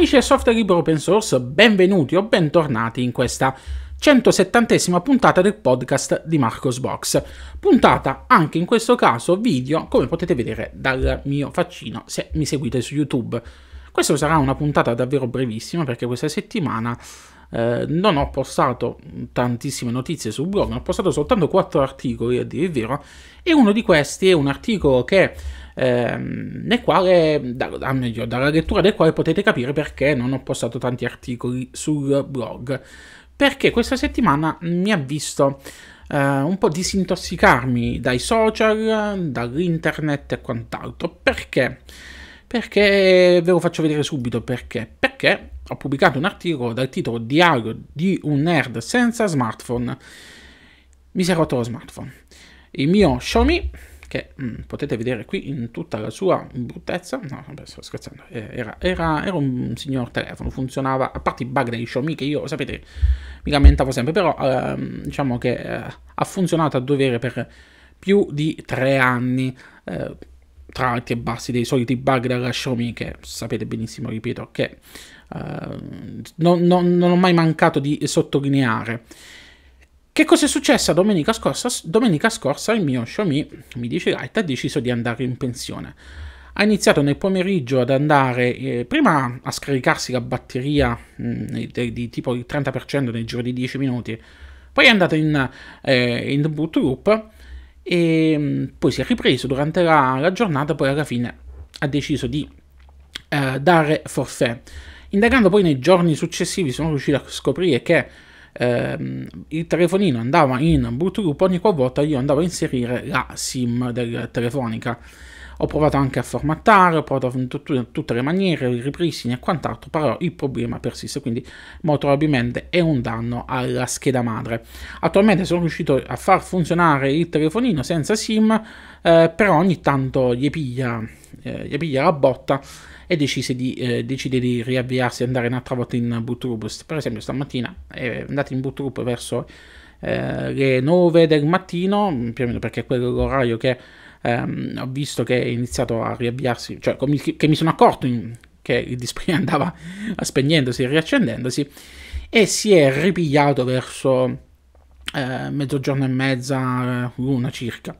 Amici del software libero open source, benvenuti o bentornati in questa 170 puntata del podcast di Marcos Box. Puntata anche in questo caso video, come potete vedere dal mio faccino se mi seguite su YouTube. Questa sarà una puntata davvero brevissima perché questa settimana eh, non ho postato tantissime notizie sul blog, ne ho postato soltanto quattro articoli a dire il vero, e uno di questi è un articolo che ehm, nel quale, da, ah, meglio, dalla lettura del quale potete capire perché non ho postato tanti articoli sul blog. Perché questa settimana mi ha visto Uh, un po' disintossicarmi dai social, dall'internet e quant'altro. Perché? Perché ve lo faccio vedere subito perché. Perché ho pubblicato un articolo dal titolo Diario di un nerd senza smartphone. Mi si è rotto lo smartphone. Il mio Xiaomi che mh, mm, potete vedere qui in tutta la sua bruttezza, no, vabbè, sto scherzando, eh, era, era, era, un signor telefono, funzionava, a parte i bug dei Xiaomi che io, sapete, mi lamentavo sempre, però ehm, diciamo che eh, ha funzionato a dovere per più di tre anni, eh, tra alti e bassi dei soliti bug della Xiaomi che sapete benissimo, ripeto, che eh, non, non, non ho mai mancato di sottolineare. Che cosa è successo domenica scorsa? Domenica scorsa il mio Xiaomi, mi dice Light, ha deciso di andare in pensione. Ha iniziato nel pomeriggio ad andare eh, prima a scaricarsi la batteria mh, mm, di, di, tipo il 30% nel giro di 10 minuti, poi è andato in, eh, in boot loop e mh, mm, poi si è ripreso durante la, la, giornata, poi alla fine ha deciso di eh, dare forfè. Indagando poi nei giorni successivi sono riuscito a scoprire che ehm, il telefonino andava in Bluetooth ogni qualvolta io andavo a inserire la SIM del telefonica. Ho provato anche a formattare, ho provato in tut- tutte le maniere, i ripristini e quant'altro, però il problema persiste, quindi molto probabilmente è un danno alla scheda madre. Attualmente sono riuscito a far funzionare il telefonino senza SIM, eh, però ogni tanto gli piglia, eh, gli piglia la botta e decise di, eh, decide di riavviarsi e andare un'altra volta in boot loop. Per esempio stamattina è eh, andato in boot loop verso eh, le 9 del mattino, più o meno perché è quello l'orario che ehm, ho visto che è iniziato a riavviarsi, cioè che mi sono accorto in, che il display andava spegnendosi e riaccendendosi e si è ripigliato verso eh, mezzogiorno e mezza, l'una eh, circa.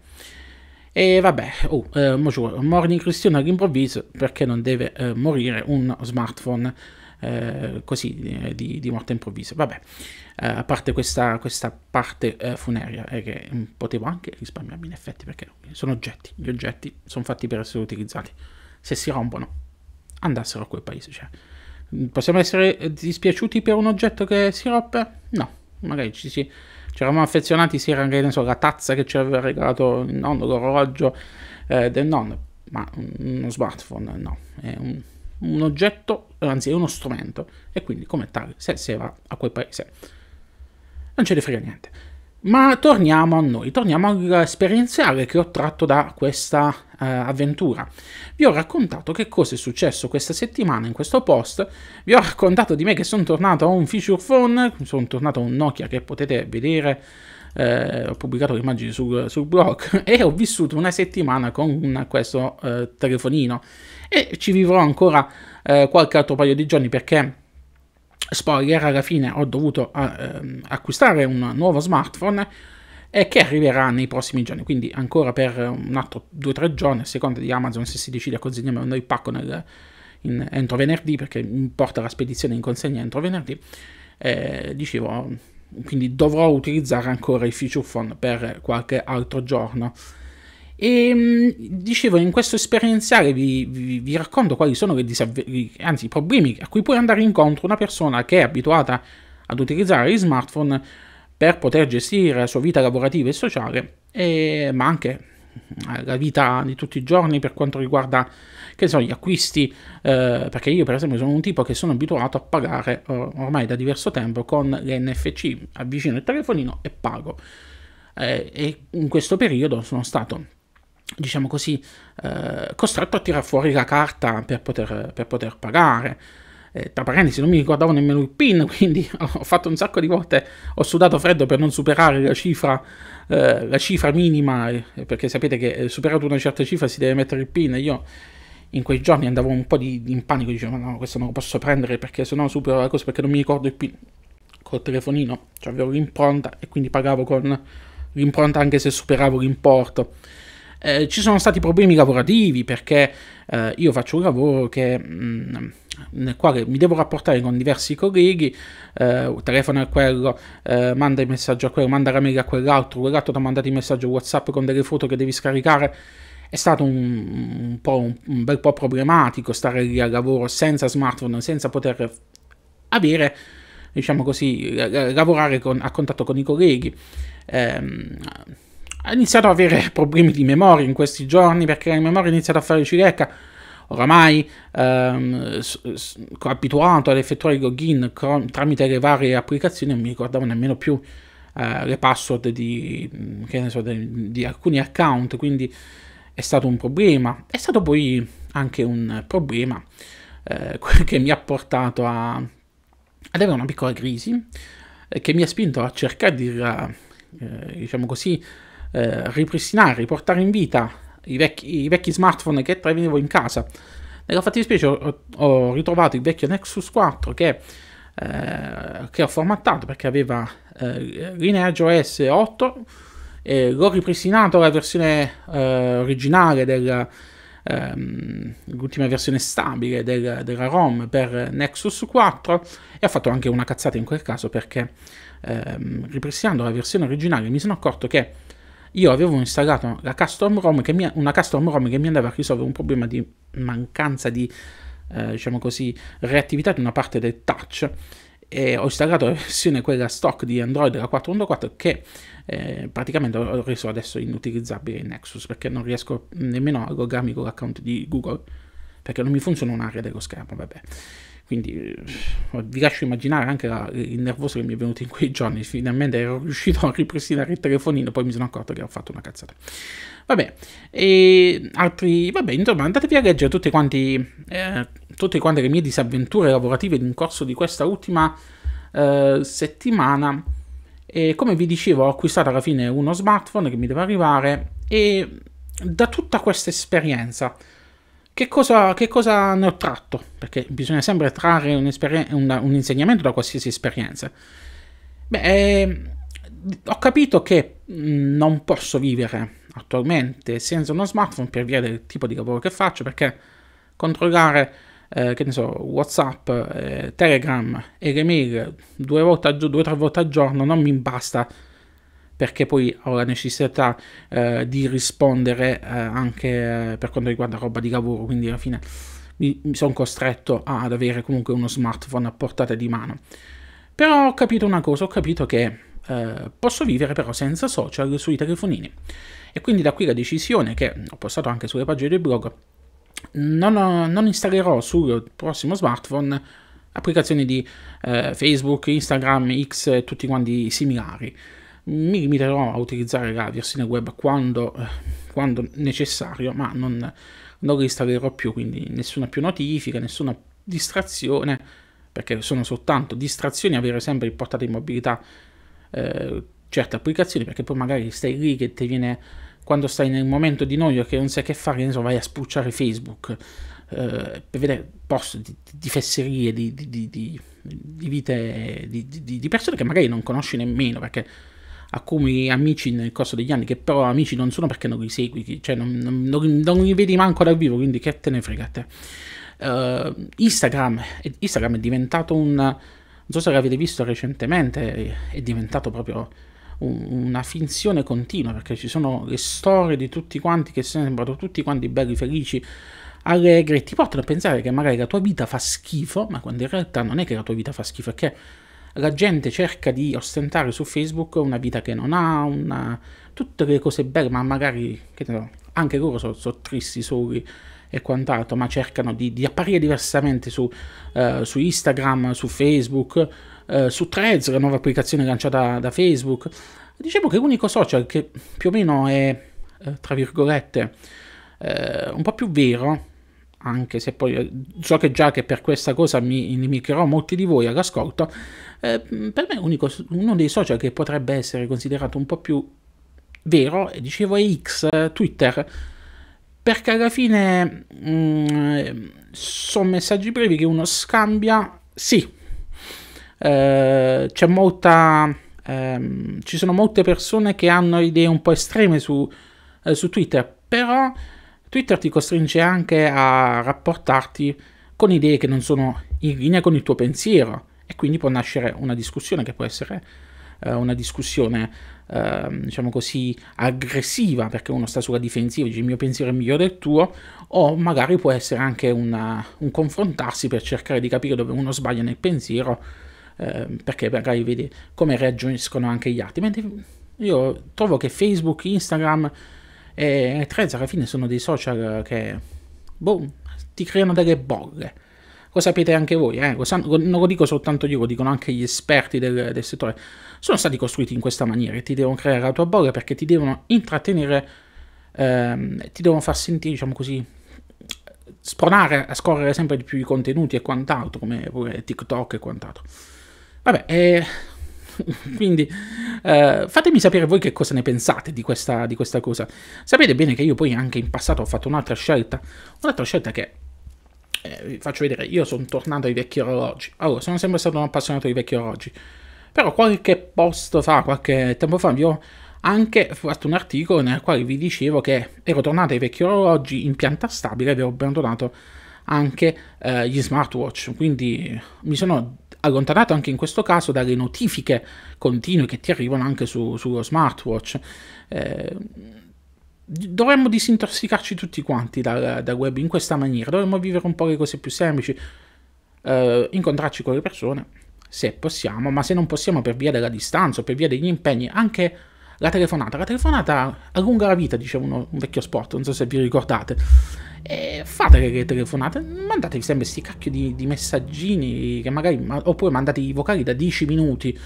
E vabbè, oh, eh, Morning Cristiano all'improvviso perché non deve eh, morire un smartphone eh, così eh, di, di, morte improvvisa. Vabbè, eh, a parte questa, questa parte eh, funerea che mm, potevo anche risparmiarmi in effetti perché sono oggetti, gli oggetti sono fatti per essere utilizzati. Se si rompono, andassero a quel paese. Cioè, possiamo essere dispiaciuti per un oggetto che si rompe? No, magari ci si ci eravamo affezionati sia sì, anche ne so, la tazza che ci aveva regalato il nonno, l'orologio eh, del nonno, ma uno smartphone no, è un, un oggetto, anzi è uno strumento e quindi come tale se, se va a quel paese non ce ne frega niente. Ma torniamo a noi, torniamo all'esperienziale che ho tratto da questa eh, avventura. Vi ho raccontato che cosa è successo questa settimana in questo post, vi ho raccontato di me che sono tornato a un feature phone, sono tornato a un Nokia che potete vedere, eh, ho pubblicato le immagini sul, sul, blog e ho vissuto una settimana con questo eh, telefonino e ci vivrò ancora eh, qualche altro paio di giorni perché spoiler, alla fine ho dovuto eh, ehm, acquistare un nuovo smartphone e che arriverà nei prossimi giorni, quindi ancora per un altro 2-3 giorni, a seconda di Amazon se si decide a consegnarmi il pacco nel, in, entro venerdì, perché mi porta la spedizione in consegna entro venerdì, eh, dicevo, quindi dovrò utilizzare ancora il feature phone per qualche altro giorno. E ehm, dicevo, in questo esperienziale vi, vi, vi racconto quali sono le disavvenze, anzi i problemi a cui può andare incontro una persona che è abituata ad utilizzare gli smartphone per poter gestire la sua vita lavorativa e sociale, e, ma anche eh, la vita di tutti i giorni per quanto riguarda che so, gli acquisti, eh, perché io per esempio sono un tipo che sono abituato a pagare or- ormai da diverso tempo con l'NFC, avvicino il telefonino e pago. Eh, e in questo periodo sono stato diciamo così, eh, costretto a tirare fuori la carta per poter, per poter pagare. Eh, tra parentesi, non mi ricordavo nemmeno il PIN, quindi ho fatto un sacco di volte, ho sudato freddo per non superare la cifra, eh, la cifra minima, eh, perché sapete che eh, superato una certa cifra si deve mettere il PIN. Io in quei giorni andavo un po' di, in panico, dicevo no, questo non lo posso prendere perché se no supero la cosa perché non mi ricordo il PIN. Col telefonino, cioè avevo l'impronta e quindi pagavo con l'impronta anche se superavo l'importo. Eh, ci sono stati problemi lavorativi perché eh, io faccio un lavoro che, mh, mm, nel quale mi devo rapportare con diversi colleghi, eh, telefono a quello, eh, manda il messaggio a quello, manda la mail a quell'altro, quell'altro ti ha mandato il messaggio WhatsApp con delle foto che devi scaricare è stato un, un, un, un, bel po' problematico stare lì al lavoro senza smartphone, senza poter avere, diciamo così, eh, lavorare con, a contatto con i colleghi. Ehm, ho iniziato ad avere problemi di memoria in questi giorni perché la memoria ha iniziato a fare cilecca. Oramai ehm, abituato ad effettuare il login tramite le varie applicazioni non mi ricordavo nemmeno più eh, le password di, so, di, di alcuni account, quindi è stato un problema. È stato poi anche un problema eh, che mi ha portato a, ad avere una piccola crisi eh, che mi ha spinto a cercare di, eh, eh diciamo così, eh, ripristinare, riportare in vita i vecchi, i vecchi smartphone che travevo in casa. Nella fattispecie ho, ho, ritrovato il vecchio Nexus 4 che, eh, che ho formattato perché aveva eh, Lineage OS 8 e l'ho ripristinato la versione eh, originale del, ehm, l'ultima versione stabile del, della ROM per Nexus 4 e ho fatto anche una cazzata in quel caso perché ehm, ripristinando la versione originale mi sono accorto che io avevo installato la custom ROM che mi, una custom ROM che mi andava a risolvere un problema di mancanza di eh, diciamo così, reattività di una parte del touch e ho installato la versione quella stock di Android la 4.4 che eh, praticamente ho reso adesso inutilizzabile in Nexus perché non riesco nemmeno a loggarmi con l'account di Google perché non mi funziona un'area dello schermo, vabbè. Quindi vi lascio immaginare anche la, il nervoso che mi è venuto in quei giorni. Finalmente ero riuscito a ripristinare il telefonino, poi mi sono accorto che ho fatto una cazzata. Vabbè, e altri... Vabbè, insomma, andatevi a leggere tutte, quanti, eh, tutte quante le mie disavventure lavorative in corso di questa ultima eh, settimana. E come vi dicevo, ho acquistato alla fine uno smartphone che mi deve arrivare e da tutta questa esperienza che cosa, che cosa, ne ho tratto? Perché bisogna sempre trarre un, un, un insegnamento da qualsiasi esperienza. Beh, ehm, ho capito che non posso vivere attualmente senza uno smartphone per via del tipo di lavoro che faccio, perché controllare, eh, che ne so, Whatsapp, eh, Telegram e le mail due o tre volte al giorno non mi basta perché poi ho la necessità eh, di rispondere eh, anche eh, per quanto riguarda roba di lavoro, quindi alla fine mi, mi sono costretto ad avere comunque uno smartphone a portata di mano. Però ho capito una cosa, ho capito che eh, posso vivere però senza social sui telefonini. E quindi da qui la decisione che ho postato anche sulle pagine del blog, non, ho, non installerò sul prossimo smartphone applicazioni di eh, Facebook, Instagram, X e tutti quanti similari mi limiterò a utilizzare la versione web quando, eh, quando necessario, ma non, non reinstallerò più, quindi nessuna più notifica, nessuna distrazione, perché sono soltanto distrazioni avere sempre il portato in mobilità eh, certe applicazioni, perché poi magari stai lì che ti viene, quando stai nel momento di noia che non sai che fare, ne vai a spucciare Facebook, eh, per vedere post di, di fesserie, di, di, di vite, di persone che magari non conosci nemmeno, perché alcuni amici nel corso degli anni che però amici non sono perché non li segui, cioè non, non, non, non li vedi manco dal vivo, quindi che te ne frega te. Uh, Instagram, Instagram è diventato un... non so se l'avete visto recentemente, è diventato proprio una finzione continua perché ci sono le storie di tutti quanti che sembrano tutti quanti belli, felici, allegri, ti portano a pensare che magari la tua vita fa schifo, ma quando in realtà non è che la tua vita fa schifo, è che la gente cerca di ostentare su Facebook una vita che non ha, una... tutte le cose belle, ma magari so, anche loro sono so tristi, soli e quant'altro, ma cercano di, di apparire diversamente su, uh, su, Instagram, su Facebook, uh, su Threads, la nuova applicazione lanciata da Facebook. Diciamo che l'unico social che più o meno è, uh, tra virgolette, un po' più vero anche se poi eh, so che già che per questa cosa mi inimicherò molti di voi all'ascolto, eh, per me unico, uno dei social che potrebbe essere considerato un po' più vero, dicevo è X, Twitter, perché alla fine mm, sono messaggi brevi che uno scambia, sì, eh, c'è molta... Ehm, ci sono molte persone che hanno idee un po' estreme su, eh, su Twitter, però Twitter ti costringe anche a rapportarti con idee che non sono in linea con il tuo pensiero e quindi può nascere una discussione che può essere eh, una discussione, eh, diciamo così, aggressiva perché uno sta sulla difensiva, dice il mio pensiero è migliore del tuo, o magari può essere anche una, un confrontarsi per cercare di capire dove uno sbaglia nel pensiero eh, perché magari vedi come reagiscono anche gli altri. Mentre io trovo che Facebook, Instagram, e Threads alla fine sono dei social che, boh, ti creano delle bolle. Lo sapete anche voi, eh? lo sanno, non lo dico soltanto io, lo dicono anche gli esperti del, del settore. Sono stati costruiti in questa maniera e ti devono creare la tua bolla perché ti devono intrattenere, ehm, ti devono far sentire, diciamo così, spronare a scorrere sempre di più i contenuti e quant'altro, come pure TikTok e quant'altro. Vabbè, eh, Quindi eh, fatemi sapere voi che cosa ne pensate di questa, di questa cosa. Sapete bene che io poi anche in passato ho fatto un'altra scelta, un'altra scelta che eh, vi faccio vedere, io sono tornato ai vecchi orologi. Allora, oh, sono sempre stato un appassionato di vecchi orologi. Però qualche posto fa, qualche tempo fa, vi ho anche fatto un articolo nel quale vi dicevo che ero tornato ai vecchi orologi in pianta stabile e avevo abbandonato anche eh, gli smartwatch. Quindi mi sono allontanato anche in questo caso dalle notifiche continue che ti arrivano anche su, sullo smartwatch. Eh, dovremmo disintossicarci tutti quanti dal, dal, web in questa maniera, dovremmo vivere un po' le cose più semplici, eh, incontrarci con le persone se possiamo, ma se non possiamo per via della distanza o per via degli impegni, anche la telefonata. La telefonata allunga la vita, diceva uno, un vecchio sport, non so se vi ricordate. E fate le telefonate, mandatevi sempre questi cacchio di, di messaggini magari, oppure mandate i vocali da 10 minuti.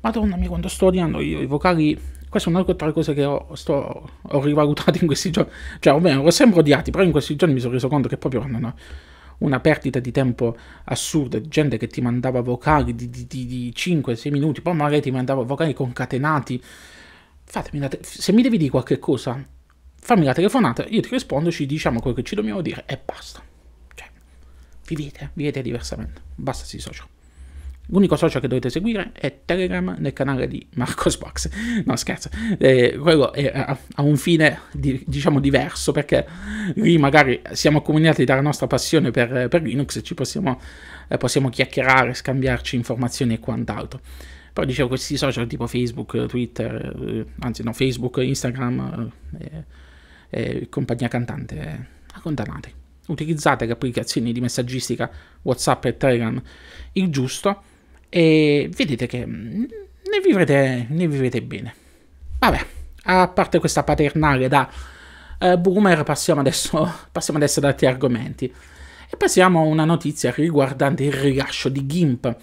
Madonna mia, quando sto odiando io i vocali questa è un'altra cosa che ho, sto, ho, rivalutato in questi giorni. Cioè, ovvero, ho sempre odiati, però in questi giorni mi sono reso conto che proprio hanno una, una perdita di tempo assurda. Gente che ti mandava vocali di, di, di, di 5-6 minuti, poi magari ti mandava vocali concatenati. Fatemi una te- se mi devi dire qualche cosa, fammi la telefonata, io ti rispondo, ci diciamo quello che ci dobbiamo dire e basta. Cioè, vivete, vivete diversamente, basta sui social. L'unico social che dovete seguire è Telegram nel canale di Marcos Box. No, scherzo, eh, quello è, eh, ha un fine di, diciamo diverso perché lì magari siamo accomunati dalla nostra passione per, per Linux e ci possiamo, eh, possiamo, chiacchierare, scambiarci informazioni e quant'altro. Poi dicevo, questi social tipo Facebook, Twitter, eh, anzi no, Facebook, Instagram, eh, eh, e compagnia cantante eh, accontanate. Utilizzate le applicazioni di messaggistica WhatsApp e Telegram il giusto e vedete che mm, ne vivrete, ne vivrete bene. Vabbè, a parte questa paternale da eh, boomer, passiamo adesso, passiamo adesso ad altri argomenti. E passiamo a una notizia riguardante il rilascio di GIMP,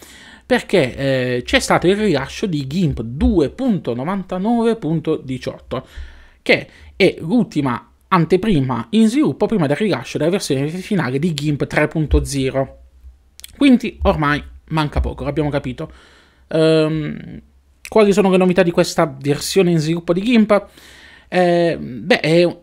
perché eh, c'è stato il rilascio di GIMP 2.99.18 che è l'ultima anteprima in sviluppo prima del rilascio della versione finale di GIMP 3.0. Quindi ormai manca poco, l'abbiamo capito. Um, quali sono le novità di questa versione in sviluppo di GIMP? Eh, beh,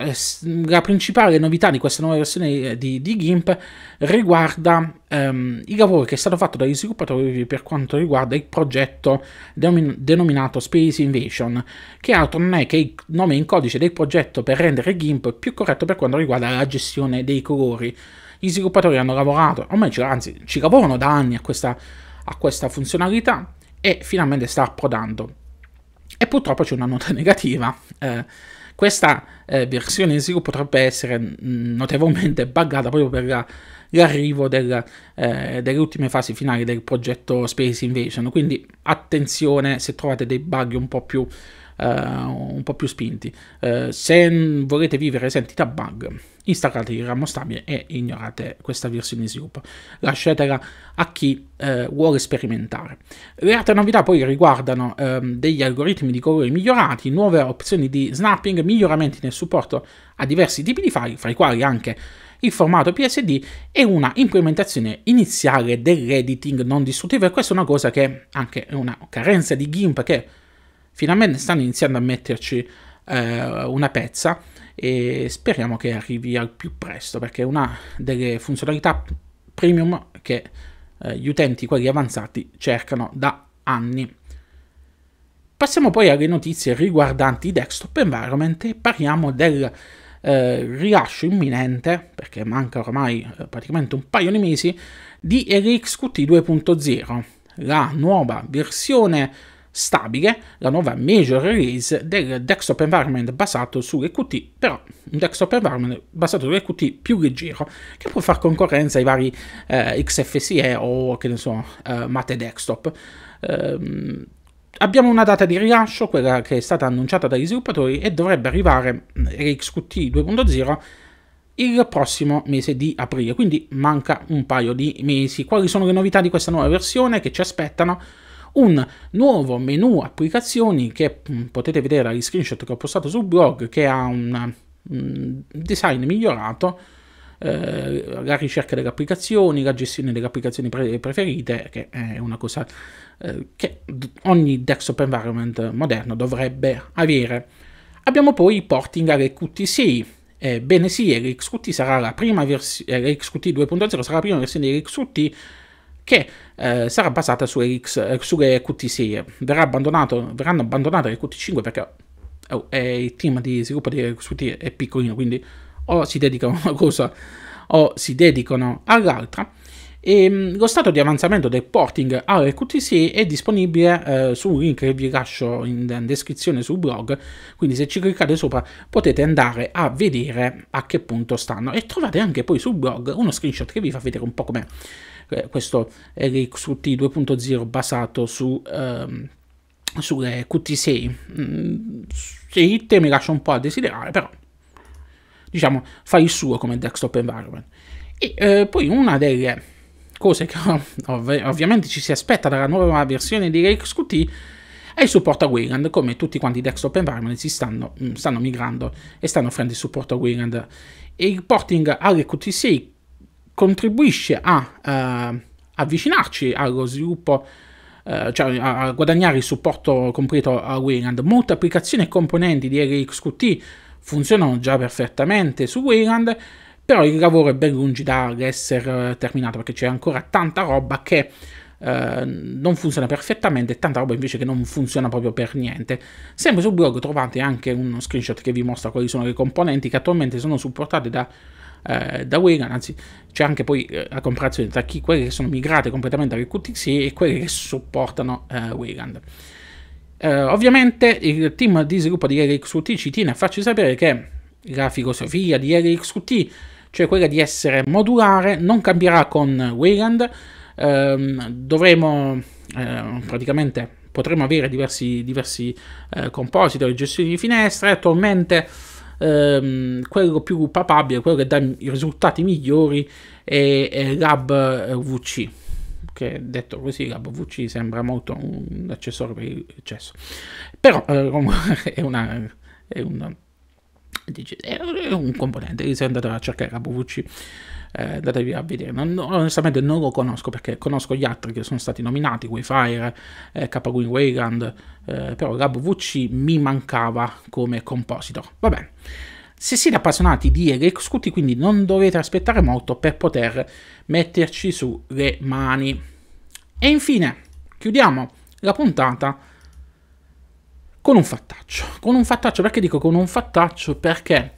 la principale novità di questa nuova versione eh, di, di GIMP riguarda ehm, il lavoro che è stato fatto dagli sviluppatori per quanto riguarda il progetto denominato Space Invasion, che altro non è che il nome in codice del progetto per rendere GIMP più corretto per quanto riguarda la gestione dei colori. Gli sviluppatori hanno lavorato, ormai ci, anzi ci lavorano da anni a questa, a questa funzionalità e finalmente sta approdando. E purtroppo c'è una nota negativa. Eh, questa eh, versione in sviluppo potrebbe essere mm, notevolmente buggata proprio per la, l'arrivo del, eh, delle ultime fasi finali del progetto Space Invasion, quindi attenzione se trovate dei bug un po' più eh, un po' più spinti. Eh, se volete vivere esenti da bug, installate il ramo stabile e ignorate questa versione di sviluppo. Lasciatela a chi eh, vuole sperimentare. Le altre novità poi riguardano ehm, degli algoritmi di colori migliorati, nuove opzioni di snapping, miglioramenti nel supporto a diversi tipi di file, fra i quali anche il formato PSD e una implementazione iniziale dell'editing non distruttivo e questa è una cosa che anche una carenza di GIMP che finalmente stanno iniziando a metterci eh, una pezza e speriamo che arrivi al più presto perché è una delle funzionalità premium che eh, gli utenti, quelli avanzati, cercano da anni. Passiamo poi alle notizie riguardanti i desktop environment e parliamo del eh, rilascio imminente, perché manca ormai eh, praticamente un paio di mesi, di RxQT 2.0, la nuova versione stabile la nuova major release del desktop environment basato sulle Qt, però un desktop environment basato sulle Qt più leggero, che può far concorrenza ai vari eh, XFSE o che ne so, eh, Mate Desktop. Eh, abbiamo una data di rilascio, quella che è stata annunciata dagli sviluppatori e dovrebbe arrivare RxQT eh, 2.0 il prossimo mese di aprile, quindi manca un paio di mesi. Quali sono le novità di questa nuova versione che ci aspettano? un nuovo menu applicazioni che mm, potete vedere agli screenshot che ho postato sul blog che ha un, mm, design migliorato eh, la ricerca delle applicazioni, la gestione delle applicazioni preferite, che è una cosa eh, che ogni desktop environment moderno dovrebbe avere. Abbiamo poi il porting alle QTC. Eh, bene sì, LXQT, sarà la prima LXQT 2.0 sarà la prima versione di LXQT che eh, sarà basata sulle, X, eh, sulle QT6. Verrà abbandonato, verranno abbandonate le QT5 perché oh, il team di sviluppo di XQT è piccolino, quindi o si dedicano a una cosa o si dedicano all'altra. E, ehm, lo stato di avanzamento del porting alle QT6 è disponibile eh, su un link che vi lascio in, descrizione sul blog, quindi se ci cliccate sopra potete andare a vedere a che punto stanno e trovate anche poi sul blog uno screenshot che vi fa vedere un po' com'è eh, questo RX RxQT 2.0 basato su, ehm, sulle QT6. Mm, il tema lascia un po' a desiderare, però diciamo fa il suo come desktop environment. E eh, poi una delle cose che ov ovviamente ci si aspetta dalla nuova versione di RX RxQT è il supporto a Wayland, come tutti quanti i desktop environment si stanno, mm, stanno migrando e stanno offrendo il supporto a Wayland. E il porting alle QT6 contribuisce a eh, avvicinarci allo sviluppo, eh, cioè a, guadagnare il supporto completo a Wayland. Molte applicazioni e componenti di LXQT funzionano già perfettamente su Wayland, però il lavoro è ben lungi dall'essere eh, terminato perché c'è ancora tanta roba che Uh, non funziona perfettamente e tanta roba invece che non funziona proprio per niente. Sempre sul blog trovate anche uno screenshot che vi mostra quali sono le componenti che attualmente sono supportate da eh, da Wigan, anzi c'è anche poi eh, la comparazione tra chi, quelle che sono migrate completamente alle QTC e quelle che supportano eh, Wigan. Eh, ovviamente il team di sviluppo di LXQT ci tiene a farci sapere che la filosofia di LXQT, cioè quella di essere modulare, non cambierà con Wayland. Ehm, dovremo eh, praticamente potremo avere diversi, diversi eh, compositor e gestioni di finestre. Attualmente ehm, quello più papabile, quello che dà i risultati migliori è, è eh, Che detto così la VC sembra molto un accessorio per il cesso però eh, è, una, è, una, è un eh, componente lì si andato a cercare la VC eh, andatevi a vedere. Non, onestamente non lo conosco perché conosco gli altri che sono stati nominati, Wayfire, eh, Kappa-Green Waygand, eh, però Gab VC mi mancava come compositor. Va bene. Se siete appassionati di Rexcuti, quindi non dovete aspettare molto per poter metterci su le mani. E infine, chiudiamo la puntata con un fattaccio. Con un fattaccio, perché dico con un fattaccio? Perché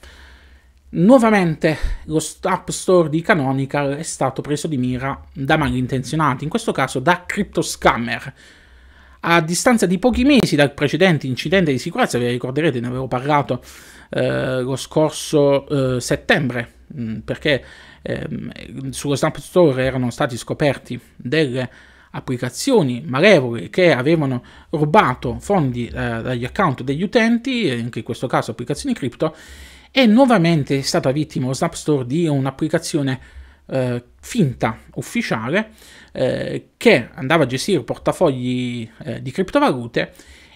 Nuovamente lo App Store di Canonical è stato preso di mira da malintenzionati, in questo caso da CryptoScammer. A distanza di pochi mesi dal precedente incidente di sicurezza, vi ricorderete, ne avevo parlato eh, lo scorso eh, settembre, mm, perché eh, sullo Snap Store erano stati scoperti delle applicazioni malevole che avevano rubato fondi eh, dagli account degli utenti, anche in questo caso applicazioni crypto, è nuovamente stata vittima lo Snap Store di un'applicazione eh, finta ufficiale eh, che andava a gestire portafogli eh, di criptovalute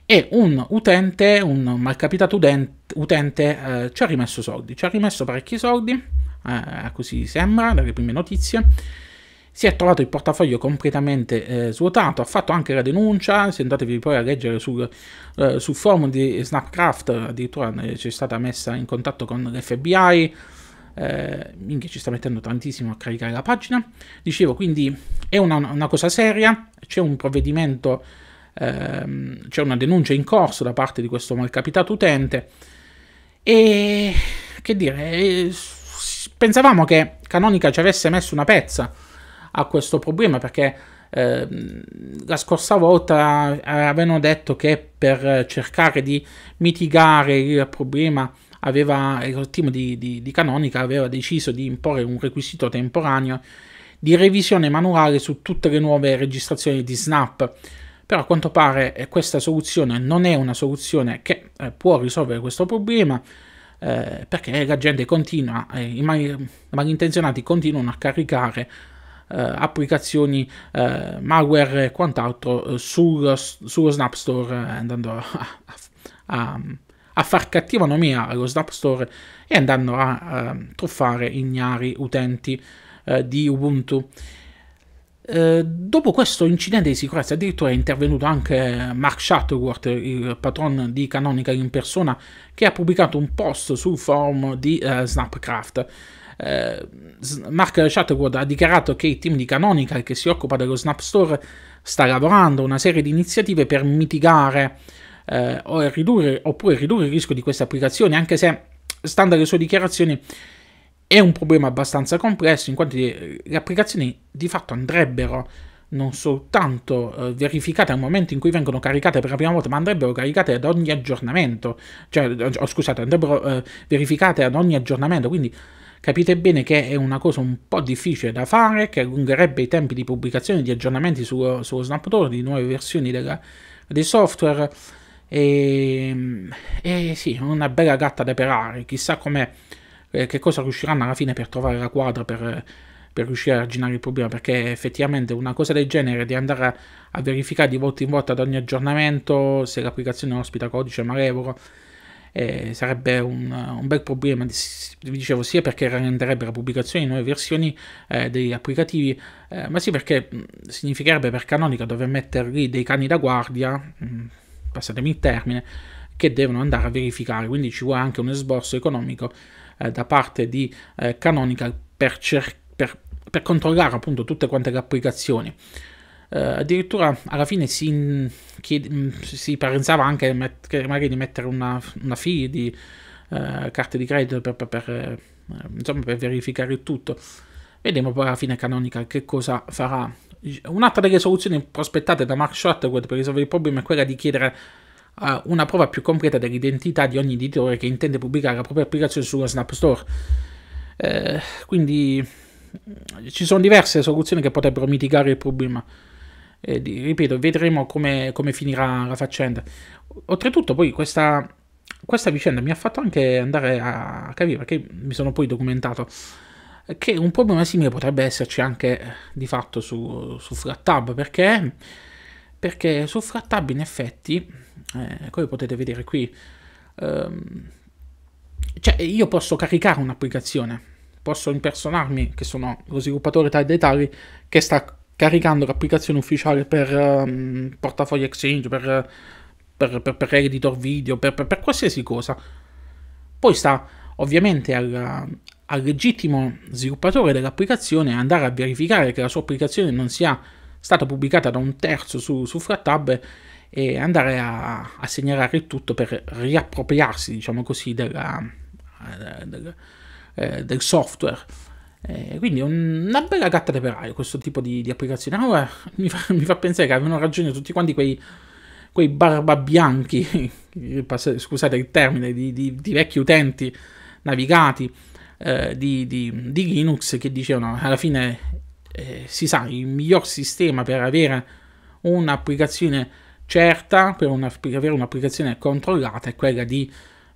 e un utente, un malcapitato udente, utente eh, ci ha rimesso soldi, ci ha rimesso parecchi soldi, eh, così sembra dalle prime notizie si è trovato il portafoglio completamente eh, svuotato, ha fatto anche la denuncia, se andatevi poi a leggere sul, eh, sul forum di Snapcraft, addirittura eh, c'è stata messa in contatto con l'FBI, eh, minchia ci sta mettendo tantissimo a caricare la pagina, dicevo quindi è una, una cosa seria, c'è un provvedimento, ehm, c'è una denuncia in corso da parte di questo malcapitato utente e che dire, eh, pensavamo che Canonica ci avesse messo una pezza, a questo problema perché eh, la scorsa volta eh, avevano detto che per cercare di mitigare il problema aveva, il team di, di, di Canonica aveva deciso di imporre un requisito temporaneo di revisione manuale su tutte le nuove registrazioni di Snap. Però a quanto pare eh, questa soluzione non è una soluzione che eh, può risolvere questo problema, eh, perché la gente continua, eh, i malintenzionati continuano a caricare eh, applicazioni eh, malware e quant'altro eh, sullo, sullo Snap Store andando a, a, a, far cattiva nomea allo Snap Store e andando a, a truffare ignari utenti di Ubuntu. Eh, dopo questo incidente di sicurezza addirittura è intervenuto anche Mark Shuttleworth, il patron di Canonical in persona, che ha pubblicato un post sul forum di eh, Snapcraft eh, Mark Chatterwood ha dichiarato che il team di Canonical che si occupa dello Snap Store sta lavorando a una serie di iniziative per mitigare eh, o ridurre, oppure ridurre il rischio di queste applicazioni, anche se, stando alle sue dichiarazioni, è un problema abbastanza complesso, in quanto eh, le applicazioni di fatto andrebbero non soltanto eh, verificate al momento in cui vengono caricate per la prima volta, ma andrebbero caricate ad ogni aggiornamento, cioè, oh, scusate, andrebbero eh, verificate ad ogni aggiornamento, quindi Capite bene che è una cosa un po' difficile da fare, che allungherebbe i tempi di pubblicazione di aggiornamenti sullo, sullo Snapdragon, di nuove versioni della, dei software. E, ehm, e, sì, una bella gatta da perare. Chissà come, eh, che cosa riusciranno alla fine per trovare la quadra per, per riuscire a arginare il problema. Perché effettivamente una cosa del genere di andare a, a verificare di volta in volta ad ogni aggiornamento se l'applicazione ospita codice malevolo eh, sarebbe un, un, bel problema, vi dicevo, sia perché rallenterebbe la pubblicazione di nuove versioni eh, degli applicativi, eh, ma sì perché mm, significherebbe per Canonica dover mettere lì dei cani da guardia, mm, passatemi il termine, che devono andare a verificare, quindi ci vuole anche un esborso economico eh, da parte di eh, Canonical per, cer- per, per controllare appunto tutte quante le applicazioni. Uh, addirittura alla fine si, chiede, mm, si pensava anche magari di mettere una, una fee di uh, carte di credito per, per, per, eh, insomma, per, verificare il tutto. Vediamo poi alla fine Canonical che cosa farà. Un'altra delle soluzioni prospettate da Mark Shuttleworth per risolvere il problema è quella di chiedere uh, una prova più completa dell'identità di ogni editore che intende pubblicare la propria applicazione sulla Snap Store. quindi ci sono diverse soluzioni che potrebbero mitigare il problema. Eh, ripeto, vedremo come, come, finirà la faccenda. Oltretutto, poi questa, questa, vicenda mi ha fatto anche andare a capire, perché mi sono poi documentato, che un problema simile potrebbe esserci anche di fatto su, su FlatTab, perché, perché su FlatTab in effetti, eh, come potete vedere qui, ehm, cioè io posso caricare un'applicazione, posso impersonarmi, che sono lo sviluppatore tali dei tali, che sta caricando l'applicazione ufficiale per um, portafoglio Exchange, per, per, per, per, editor video, per, qualsiasi cosa. Poi sta ovviamente al, al legittimo sviluppatore dell'applicazione andare a verificare che la sua applicazione non sia stata pubblicata da un terzo su, su Frattab e andare a, a, segnalare il tutto per riappropriarsi, diciamo così, della, eh, del, del, eh, del software. Eh, quindi è una bella gatta da peraio questo tipo di, di applicazione. Allora ah, mi fa, mi fa, pensare che avevano ragione tutti quanti quei, quei barbabianchi, scusate il termine, di, di, di vecchi utenti navigati eh, di, Linux che dicevano alla fine eh, si sa il miglior sistema per avere un'applicazione certa, per, una, per avere un'applicazione controllata è quella di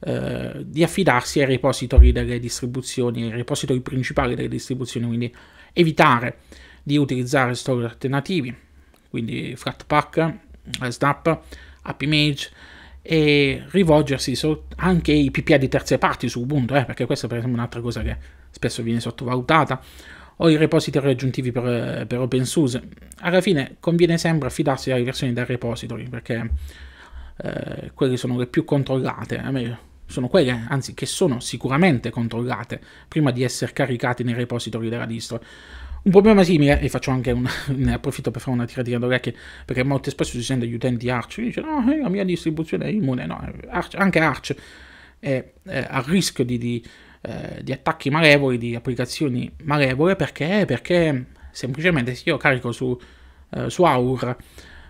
eh, di affidarsi ai repository delle distribuzioni, ai repository principali delle distribuzioni, quindi evitare di utilizzare store alternativi, quindi Flatpak, Snap, AppImage e rivolgersi anche ai PPA di terze parti su Ubuntu, eh, perché questa è per esempio un'altra cosa che spesso viene sottovalutata, o i repository aggiuntivi per, per OpenSUSE. Alla fine conviene sempre affidarsi alle versioni del repository, perché eh, quelle sono le più controllate, a me sono quelle, anzi che sono sicuramente controllate prima di essere caricate nei repository della distro. Un problema simile, e faccio anche un, ne approfitto per fare una tiratina d'orecchie, perché molto spesso si sente gli utenti Arch che dicono no, ah, eh, la mia distribuzione è immune, no, Arch, anche Arch è, è a rischio di, di, eh, di, attacchi malevoli, di applicazioni malevole, perché? Perché semplicemente se io carico su, eh, su Aur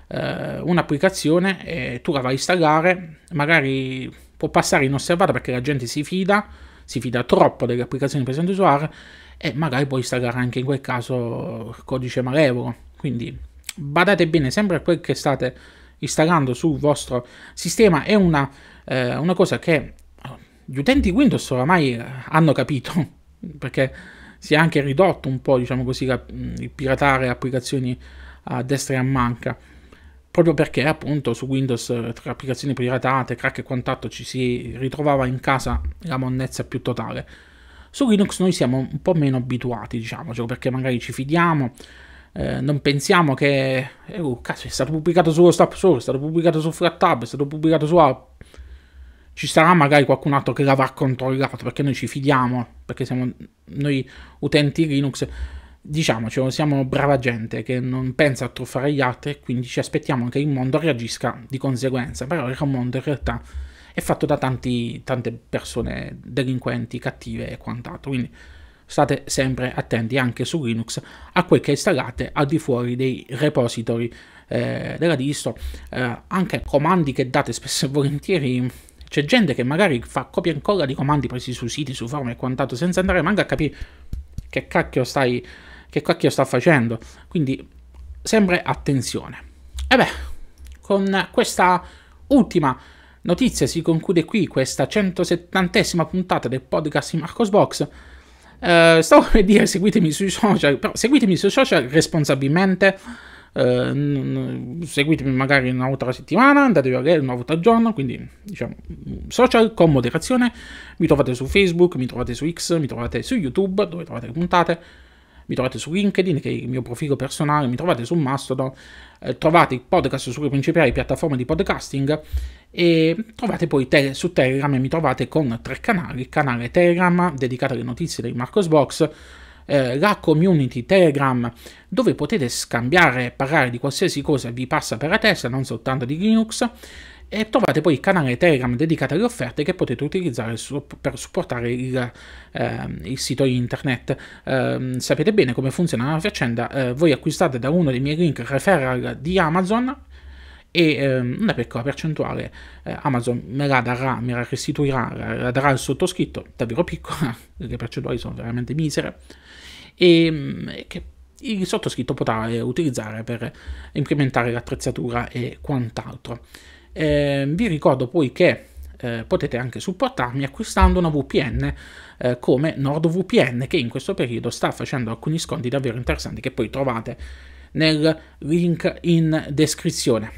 eh, un'applicazione e tu la vai a installare, magari può passare inosservata perché la gente si fida, si fida troppo delle applicazioni presenti su AR e magari può installare anche in quel caso codice malevolo. Quindi badate bene sempre a quel che state installando sul vostro sistema, è una, eh, una cosa che eh, gli utenti Windows oramai eh, hanno capito, perché si è anche ridotto un po', diciamo così, mm, il piratare applicazioni a destra e a manca proprio perché appunto su Windows eh, tra applicazioni piratate, crack e quant'altro ci si ritrovava in casa la monnezza più totale. Su Linux noi siamo un po' meno abituati, diciamocelo, perché magari ci fidiamo, eh, non pensiamo che eh, oh, cazzo, è stato pubblicato sullo Stop Source, è stato pubblicato su FlatTab, è stato pubblicato su App. Ci sarà magari qualcun altro che l'avrà controllato, perché noi ci fidiamo, perché siamo noi utenti Linux diciamocelo, siamo brava gente che non pensa a truffare gli altri e quindi ci aspettiamo che il mondo reagisca di conseguenza, però il mondo in realtà è fatto da tanti, tante persone delinquenti, cattive e quant'altro, quindi state sempre attenti anche su Linux a quel che installate al di fuori dei repository eh, della distro, eh, anche comandi che date spesso e volentieri c'è gente che magari fa copia e incolla di comandi presi su siti, su forum e quant'altro, senza andare manco a capire che cacchio stai che cacchio sta facendo? Quindi sempre attenzione. E beh, con questa ultima notizia si conclude qui questa 170 puntata del podcast di Marcos Box. Eh, stavo per dire seguitemi sui social, però seguitemi sui social responsabilmente. Eh, seguitemi magari una volta alla settimana, andatevi a vedere una volta al giorno, quindi diciamo social con moderazione. Mi trovate su Facebook, mi trovate su X, mi trovate su YouTube dove trovate le puntate mi trovate su LinkedIn, che è il mio profilo personale, mi trovate su Mastodon, eh, trovate il podcast sulle principali piattaforme di podcasting e trovate poi tele, su Telegram e mi trovate con tre canali, il canale Telegram dedicato alle notizie del Marcosbox, eh, la community Telegram dove potete scambiare e parlare di qualsiasi cosa vi passa per la testa, non soltanto di Linux, e trovate poi il canale Telegram dedicato alle offerte che potete utilizzare su, per supportare il, eh, il sito internet. Eh, sapete bene come funziona la faccenda, eh, voi acquistate da uno dei miei link referral di Amazon e ehm, una piccola percentuale eh, Amazon me la darà, me la restituirà, la, la darà il sottoscritto, davvero piccola, le percentuali sono veramente misere, mm, e che il sottoscritto potrà utilizzare per implementare l'attrezzatura e quant'altro. Eh, vi ricordo poi che eh, potete anche supportarmi acquistando una VPN eh, come NordVPN che in questo periodo sta facendo alcuni sconti davvero interessanti che poi trovate nel link in descrizione.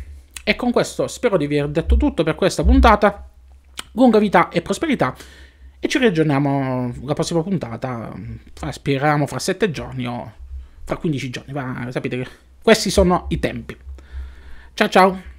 E con questo spero di aver detto tutto per questa puntata. Lunga vita e prosperità e ci riaggiorniamo la prossima puntata, mm, fra, speriamo fra 7 giorni o fra 15 giorni, va, sapete che questi sono i tempi. Ciao ciao!